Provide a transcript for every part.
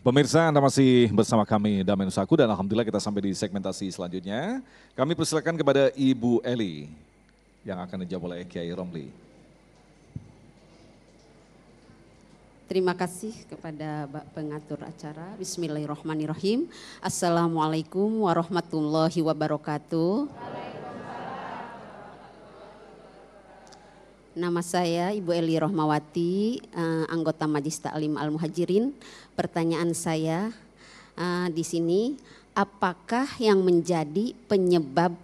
Pemirsa Anda masih bersama kami Damai Nusaku dan Alhamdulillah kita sampai di segmentasi selanjutnya. Kami persilakan kepada Ibu Eli yang akan dijawab oleh Kiai Romli. Terima kasih kepada Pak Pengatur Acara. Bismillahirrahmanirrahim. Assalamualaikum warahmatullahi wabarakatuh. Nama saya Ibu Eli Rohmawati, eh, anggota Majlis Taklim Al Muhajirin. Pertanyaan saya eh, di sini, apakah yang menjadi penyebab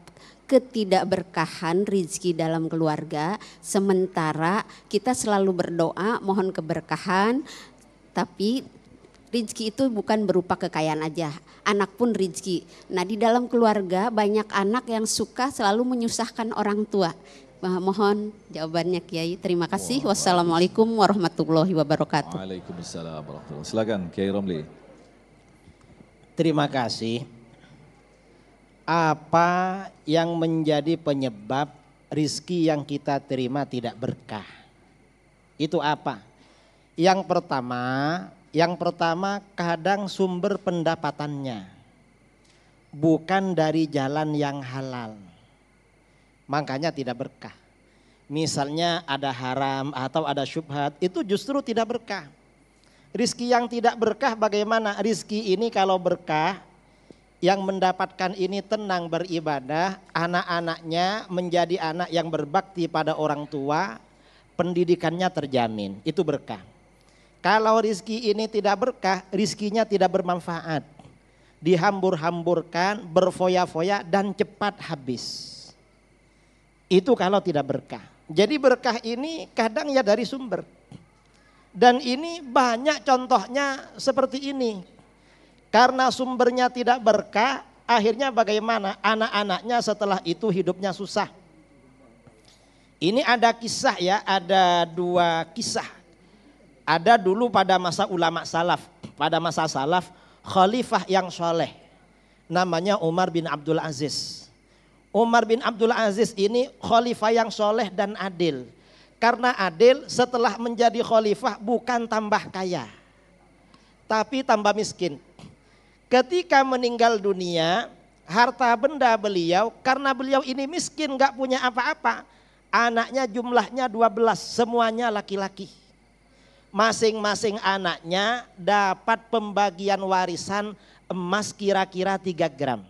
ketidakberkahan rizki dalam keluarga, sementara kita selalu berdoa mohon keberkahan, tapi rizki itu bukan berupa kekayaan aja, anak pun rizki. Nah di dalam keluarga banyak anak yang suka selalu menyusahkan orang tua, Mohon jawabannya Kiai. Terima kasih. Oh, Wassalamualaikum warahmatullahi wabarakatuh. Waalaikumsalam warahmatullahi Silakan Kiai Romli. Terima kasih. Apa yang menjadi penyebab rizki yang kita terima tidak berkah? Itu apa? Yang pertama, yang pertama kadang sumber pendapatannya bukan dari jalan yang halal makanya tidak berkah. Misalnya ada haram atau ada syubhat, itu justru tidak berkah. Rizki yang tidak berkah bagaimana? Rizki ini kalau berkah, yang mendapatkan ini tenang beribadah, anak-anaknya menjadi anak yang berbakti pada orang tua, pendidikannya terjamin, itu berkah. Kalau rizki ini tidak berkah, rizkinya tidak bermanfaat. Dihambur-hamburkan, berfoya-foya dan cepat habis. Itu kalau tidak berkah. Jadi berkah ini kadang ya dari sumber. Dan ini banyak contohnya seperti ini. Karena sumbernya tidak berkah, akhirnya bagaimana anak-anaknya setelah itu hidupnya susah. Ini ada kisah ya, ada dua kisah. Ada dulu pada masa ulama salaf, pada masa salaf khalifah yang soleh. Namanya Umar bin Abdul Aziz. Umar bin Abdul Aziz ini khalifah yang soleh dan adil. Karena adil setelah menjadi khalifah bukan tambah kaya. Tapi tambah miskin. Ketika meninggal dunia, harta benda beliau karena beliau ini miskin gak punya apa-apa. Anaknya jumlahnya 12, semuanya laki-laki. Masing-masing anaknya dapat pembagian warisan emas kira-kira 3 gram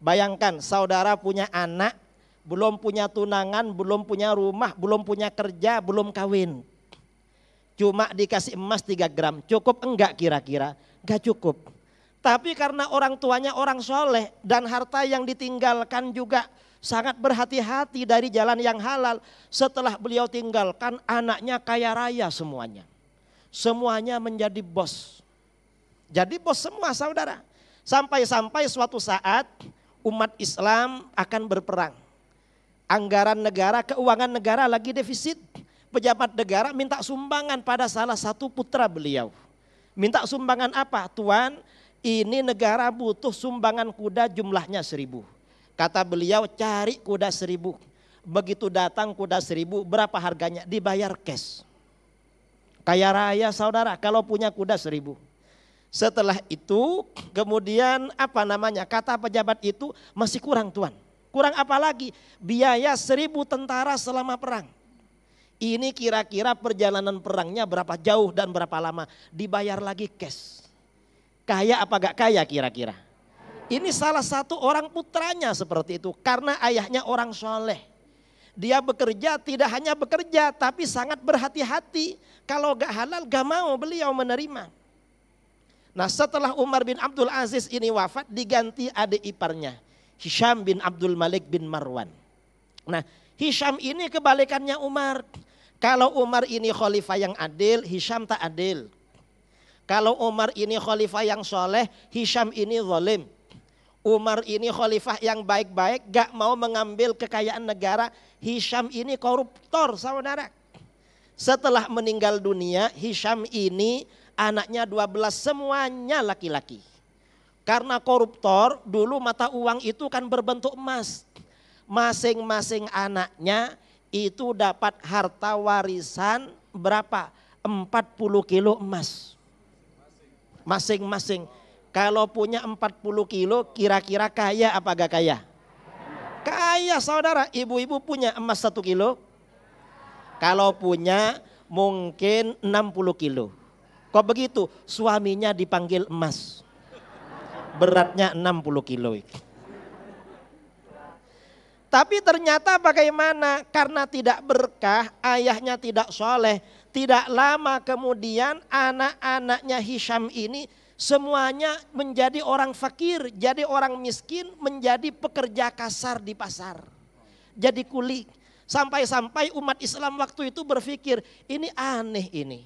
Bayangkan saudara punya anak, belum punya tunangan, belum punya rumah, belum punya kerja, belum kawin. Cuma dikasih emas 3 gram, cukup enggak kira-kira? Enggak cukup. Tapi karena orang tuanya orang soleh dan harta yang ditinggalkan juga sangat berhati-hati dari jalan yang halal. Setelah beliau tinggalkan anaknya kaya raya semuanya. Semuanya menjadi bos. Jadi bos semua saudara. Sampai-sampai suatu saat umat Islam akan berperang. Anggaran negara, keuangan negara lagi defisit. Pejabat negara minta sumbangan pada salah satu putra beliau. Minta sumbangan apa? Tuan, ini negara butuh sumbangan kuda jumlahnya seribu. Kata beliau cari kuda seribu. Begitu datang kuda seribu, berapa harganya? Dibayar cash. Kaya raya saudara kalau punya kuda seribu. Setelah itu kemudian apa namanya kata pejabat itu masih kurang tuan Kurang apa lagi? Biaya seribu tentara selama perang. Ini kira-kira perjalanan perangnya berapa jauh dan berapa lama. Dibayar lagi cash. Kaya apa gak kaya kira-kira? Ini salah satu orang putranya seperti itu. Karena ayahnya orang soleh. Dia bekerja tidak hanya bekerja tapi sangat berhati-hati. Kalau gak halal gak mau beliau menerima. Nah setelah Umar bin Abdul Aziz ini wafat diganti adik iparnya. Hisham bin Abdul Malik bin Marwan. Nah Hisham ini kebalikannya Umar. Kalau Umar ini khalifah yang adil, Hisham tak adil. Kalau Umar ini khalifah yang soleh, Hisham ini zalim. Umar ini khalifah yang baik-baik, gak mau mengambil kekayaan negara. Hisham ini koruptor, saudara. Setelah meninggal dunia, Hisham ini anaknya 12 semuanya laki-laki. Karena koruptor dulu mata uang itu kan berbentuk emas. Masing-masing anaknya itu dapat harta warisan berapa? 40 kilo emas. Masing-masing. Kalau punya 40 kilo kira-kira kaya apa gak kaya? Kaya saudara, ibu-ibu punya emas satu kilo. Kalau punya mungkin 60 kilo. Kok begitu? Suaminya dipanggil emas. Beratnya 60 kilo. Tapi ternyata bagaimana? Karena tidak berkah, ayahnya tidak soleh. Tidak lama kemudian anak-anaknya Hisham ini semuanya menjadi orang fakir, jadi orang miskin, menjadi pekerja kasar di pasar. Jadi kulik. Sampai-sampai umat Islam waktu itu berpikir, ini aneh ini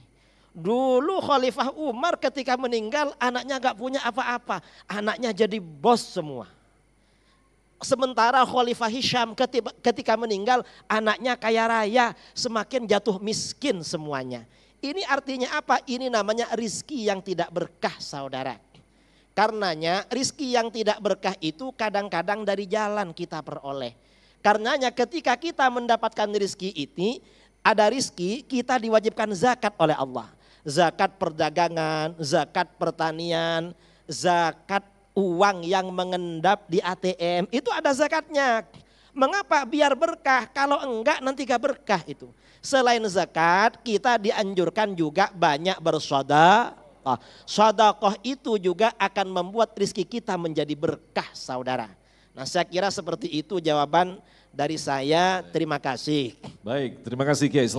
Dulu Khalifah Umar ketika meninggal anaknya gak punya apa-apa. Anaknya jadi bos semua. Sementara Khalifah Hisham ketika meninggal anaknya kaya raya semakin jatuh miskin semuanya. Ini artinya apa? Ini namanya rizki yang tidak berkah saudara. Karenanya rizki yang tidak berkah itu kadang-kadang dari jalan kita peroleh. Karenanya ketika kita mendapatkan rizki ini, ada rizki kita diwajibkan zakat oleh Allah zakat perdagangan, zakat pertanian, zakat uang yang mengendap di ATM, itu ada zakatnya. Mengapa? Biar berkah, kalau enggak nanti gak berkah itu. Selain zakat, kita dianjurkan juga banyak bersoda. Oh, sodakoh itu juga akan membuat rizki kita menjadi berkah saudara. Nah saya kira seperti itu jawaban dari saya. Terima kasih. Baik, terima kasih Kiai.